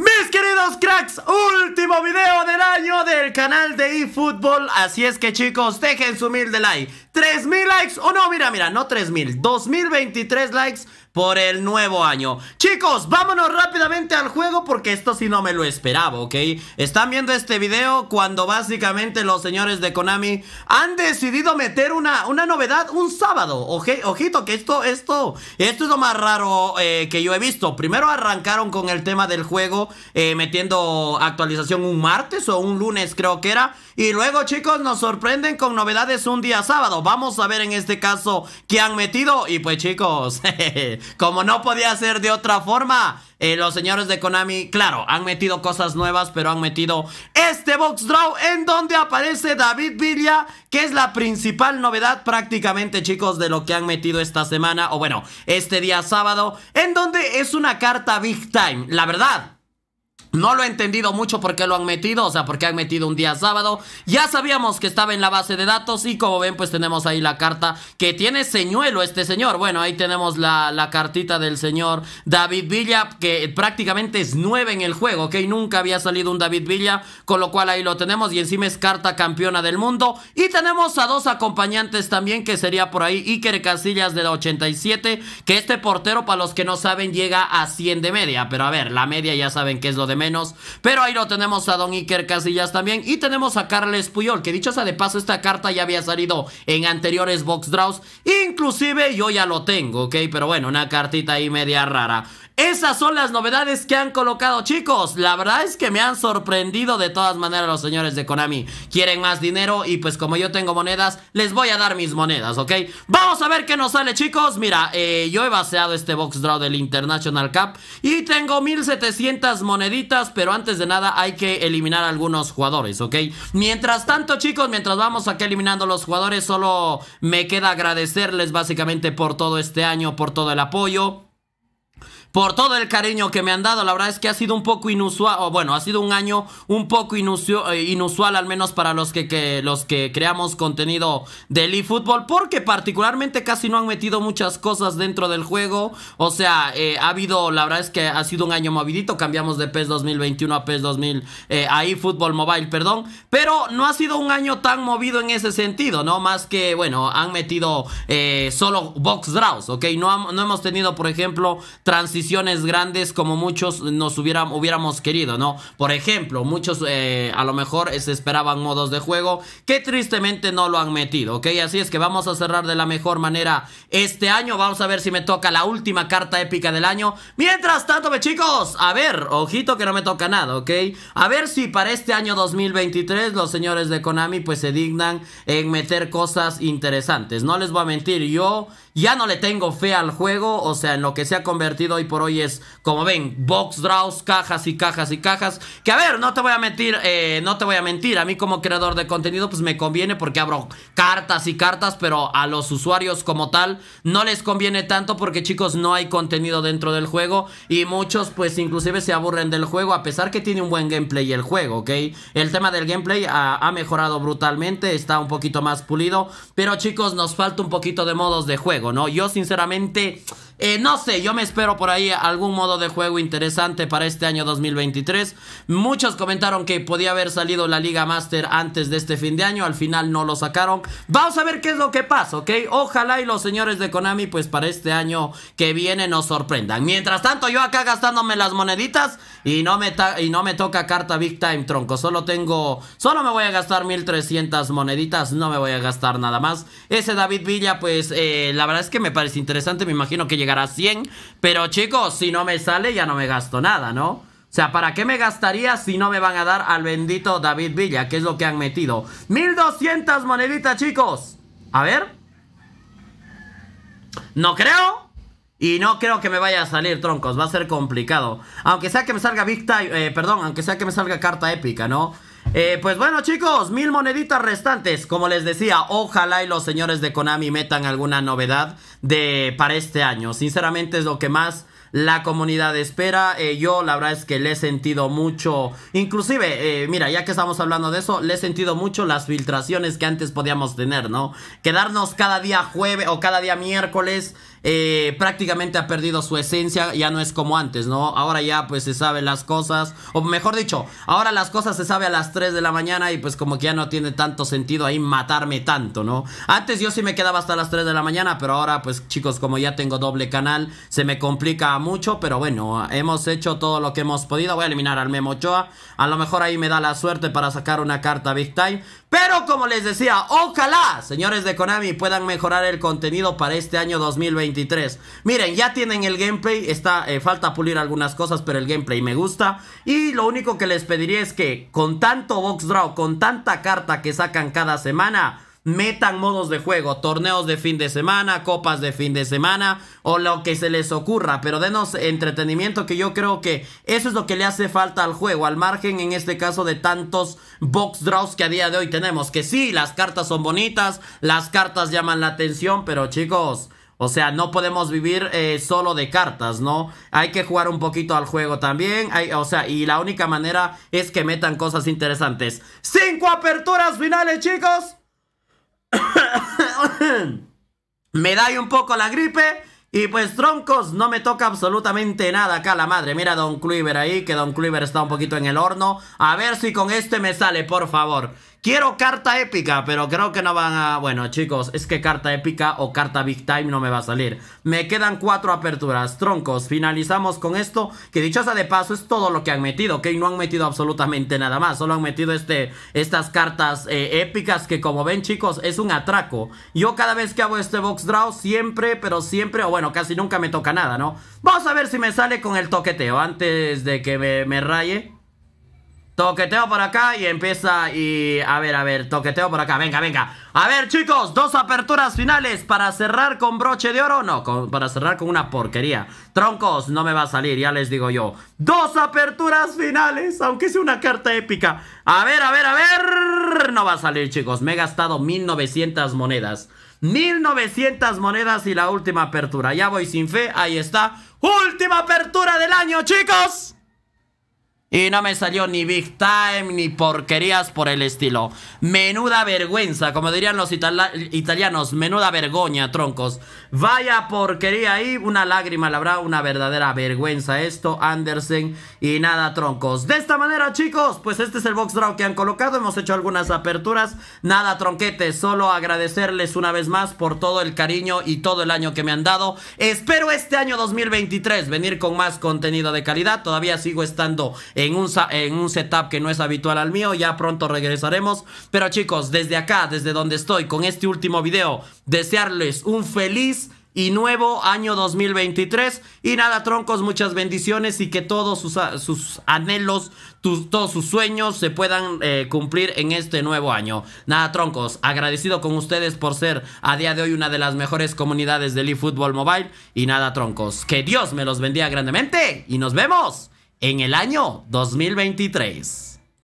Mis queridos cracks, último video del año del canal de eFootball Así es que chicos, dejen su mil de like 3.000 likes, o no, mira, mira, no 3.000, 2.023 likes por el nuevo año Chicos, vámonos rápidamente al juego porque esto sí no me lo esperaba, ¿ok? Están viendo este video cuando básicamente los señores de Konami han decidido meter una, una novedad un sábado Ojito que esto, esto, esto es lo más raro eh, que yo he visto Primero arrancaron con el tema del juego eh, metiendo actualización un martes o un lunes creo que era Y luego chicos nos sorprenden con novedades un día sábado Vamos a ver en este caso qué han metido. Y pues chicos, como no podía ser de otra forma, eh, los señores de Konami, claro, han metido cosas nuevas, pero han metido este box draw en donde aparece David Villa, que es la principal novedad prácticamente, chicos, de lo que han metido esta semana, o bueno, este día sábado, en donde es una carta Big Time. La verdad, no lo he entendido mucho porque lo han metido, o sea, porque han metido un día sábado. Ya sabíamos que estaba en la base de datos y como ven, pues tenemos ahí la carta que tiene señuelo este señor. Bueno, ahí tenemos la, la cartita del señor David Villa, que prácticamente es nueve en el juego, ¿ok? Nunca había salido un David Villa, con lo cual ahí lo tenemos y encima es carta campeona del mundo. Y tenemos a dos acompañantes también, que sería por ahí Iker Casillas de la 87, que este portero, para los que no saben, llega a 100 de media. Pero a ver, la media ya saben que es lo de menos. Pero ahí lo tenemos a Don Iker Casillas también. Y tenemos a Carles Puyol, que dicho sea de paso, esta carta ya había salido en anteriores box draws. Inclusive yo ya lo tengo, ¿ok? Pero bueno, una cartita ahí media rara. Esas son las novedades que han colocado, chicos. La verdad es que me han sorprendido de todas maneras los señores de Konami. Quieren más dinero y pues como yo tengo monedas, les voy a dar mis monedas, ¿ok? Vamos a ver qué nos sale, chicos. Mira, eh, yo he vaciado este box draw del International Cup y tengo 1700 moneditas, pero antes de nada hay que eliminar algunos jugadores, ¿ok? Mientras tanto, chicos, mientras vamos aquí eliminando los jugadores, solo me queda agradecerles básicamente por todo este año, por todo el apoyo por todo el cariño que me han dado. La verdad es que ha sido un poco inusual, o bueno, ha sido un año un poco eh, inusual, al menos para los que, los que creamos contenido del eFootball, porque particularmente casi no han metido muchas cosas dentro del juego. O sea, eh, ha habido, la verdad es que ha sido un año movidito, cambiamos de PES 2021 a PES 2000, eh, a eFootball Mobile, perdón, pero no ha sido un año tan movido en ese sentido, ¿no? Más que, bueno, han metido solo box draws, ¿ok? No, no hemos tenido, por ejemplo, transición grandes como muchos nos hubiera, hubiéramos querido, ¿no? Por ejemplo, muchos eh, a lo mejor se esperaban modos de juego que tristemente no lo han metido, ¿ok? Así es que vamos a cerrar de la mejor manera este año. Vamos a ver si me toca la última carta épica del año. Mientras tanto, me chicos, a ver, ojito que no me toca nada, ¿ok? A ver si para este año 2023 los señores de Konami pues se dignan en meter cosas interesantes. No les voy a mentir, yo ya no le tengo fe al juego, o sea, en lo que se ha convertido hoy por hoy es, como ven, box draws, cajas y cajas y cajas. Que a ver, no te voy a mentir, eh, no te voy a mentir. A mí como creador de contenido pues me conviene porque abro cartas y cartas, pero a los usuarios como tal no les conviene tanto porque chicos no hay contenido dentro del juego y muchos pues inclusive se aburren del juego a pesar que tiene un buen gameplay el juego, ¿ok? El tema del gameplay ha, ha mejorado brutalmente, está un poquito más pulido, pero chicos nos falta un poquito de modos de juego, ¿no? Yo sinceramente... Eh, no sé, yo me espero por ahí algún modo de juego interesante para este año 2023. Muchos comentaron que podía haber salido la Liga Master antes de este fin de año. Al final no lo sacaron. Vamos a ver qué es lo que pasa, ¿ok? Ojalá y los señores de Konami, pues para este año que viene nos sorprendan. Mientras tanto, yo acá gastándome las moneditas y no me, y no me toca carta Big Time, tronco. Solo tengo... Solo me voy a gastar 1300 moneditas. No me voy a gastar nada más. Ese David Villa, pues eh, la verdad es que me parece interesante. Me imagino que llega a 100. Pero chicos, si no me sale ya no me gasto nada, ¿no? O sea, ¿para qué me gastaría si no me van a dar al bendito David Villa? Que es lo que han metido. 1200 moneditas, chicos. A ver. No creo. Y no creo que me vaya a salir, troncos. Va a ser complicado. Aunque sea que me salga Big eh, perdón, aunque sea que me salga carta épica, ¿no? Eh, pues bueno chicos, mil moneditas restantes Como les decía, ojalá y los señores de Konami metan alguna novedad de, para este año Sinceramente es lo que más la comunidad espera. Eh, yo la verdad es que le he sentido mucho, inclusive, eh, mira, ya que estamos hablando de eso, le he sentido mucho las filtraciones que antes podíamos tener, ¿no? Quedarnos cada día jueves o cada día miércoles eh, prácticamente ha perdido su esencia, ya no es como antes, ¿no? Ahora ya pues se saben las cosas, o mejor dicho, ahora las cosas se sabe a las 3 de la mañana y pues como que ya no tiene tanto sentido ahí matarme tanto, ¿no? Antes yo sí me quedaba hasta las 3 de la mañana, pero ahora pues chicos, como ya tengo doble canal, se me complica mucho, pero bueno, hemos hecho todo lo que hemos podido, voy a eliminar al Memochoa a lo mejor ahí me da la suerte para sacar una carta Big Time, pero como les decía, ojalá, señores de Konami, puedan mejorar el contenido para este año 2020 Miren, ya tienen el gameplay. Está, eh, falta pulir algunas cosas, pero el gameplay me gusta. Y lo único que les pediría es que con tanto box draw, con tanta carta que sacan cada semana metan modos de juego, torneos de fin de semana, copas de fin de semana o lo que se les ocurra, pero denos entretenimiento que yo creo que eso es lo que le hace falta al juego, al margen en este caso de tantos box draws que a día de hoy tenemos, que sí, las cartas son bonitas, las cartas llaman la atención, pero chicos... O sea, no podemos vivir eh, solo de cartas, ¿no? Hay que jugar un poquito al juego también. Hay, o sea, y la única manera es que metan cosas interesantes. Cinco aperturas finales, chicos. me da un poco la gripe. Y pues, troncos, no me toca absolutamente nada acá la madre. Mira a Don Cleaver ahí, que Don Cleaver está un poquito en el horno. A ver si con este me sale, por favor. Quiero carta épica, pero creo que no van a... Bueno, chicos, es que carta épica o carta big time no me va a salir. Me quedan cuatro aperturas. Troncos, finalizamos con esto. Que dichosa de paso es todo lo que han metido, ¿ok? No han metido absolutamente nada más. Solo han metido este, estas cartas eh, épicas que como ven, chicos, es un atraco. Yo cada vez que hago este box draw, siempre, pero siempre, o bueno, casi nunca me toca nada, ¿no? Vamos a ver si me sale con el toqueteo antes de que me raye. Toqueteo por acá y empieza y... A ver, a ver, toqueteo por acá, venga, venga A ver chicos, dos aperturas finales Para cerrar con broche de oro No, para cerrar con una porquería Troncos, no me va a salir, ya les digo yo Dos aperturas finales Aunque sea una carta épica A ver, a ver, a ver No va a salir chicos, me he gastado 1900 monedas 1900 monedas y la última apertura Ya voy sin fe, ahí está Última apertura del año chicos y no me salió ni big time ni porquerías por el estilo. Menuda vergüenza, como dirían los italianos, menuda vergoña, troncos. Vaya porquería ahí, una lágrima, la habrá una verdadera vergüenza esto, Andersen. Y nada, troncos. De esta manera, chicos, pues este es el box draw que han colocado. Hemos hecho algunas aperturas. Nada, tronquete, solo agradecerles una vez más por todo el cariño y todo el año que me han dado. Espero este año 2023 venir con más contenido de calidad. Todavía sigo estando en un, en un setup que no es habitual al mío. Ya pronto regresaremos. Pero chicos, desde acá, desde donde estoy, con este último video, desearles un feliz y nuevo año 2023. Y nada, troncos, muchas bendiciones y que todos sus, sus anhelos, todos sus sueños se puedan eh, cumplir en este nuevo año. Nada, troncos, agradecido con ustedes por ser a día de hoy una de las mejores comunidades del eFootball Mobile. Y nada, troncos, que Dios me los bendiga grandemente y nos vemos en el año 2023.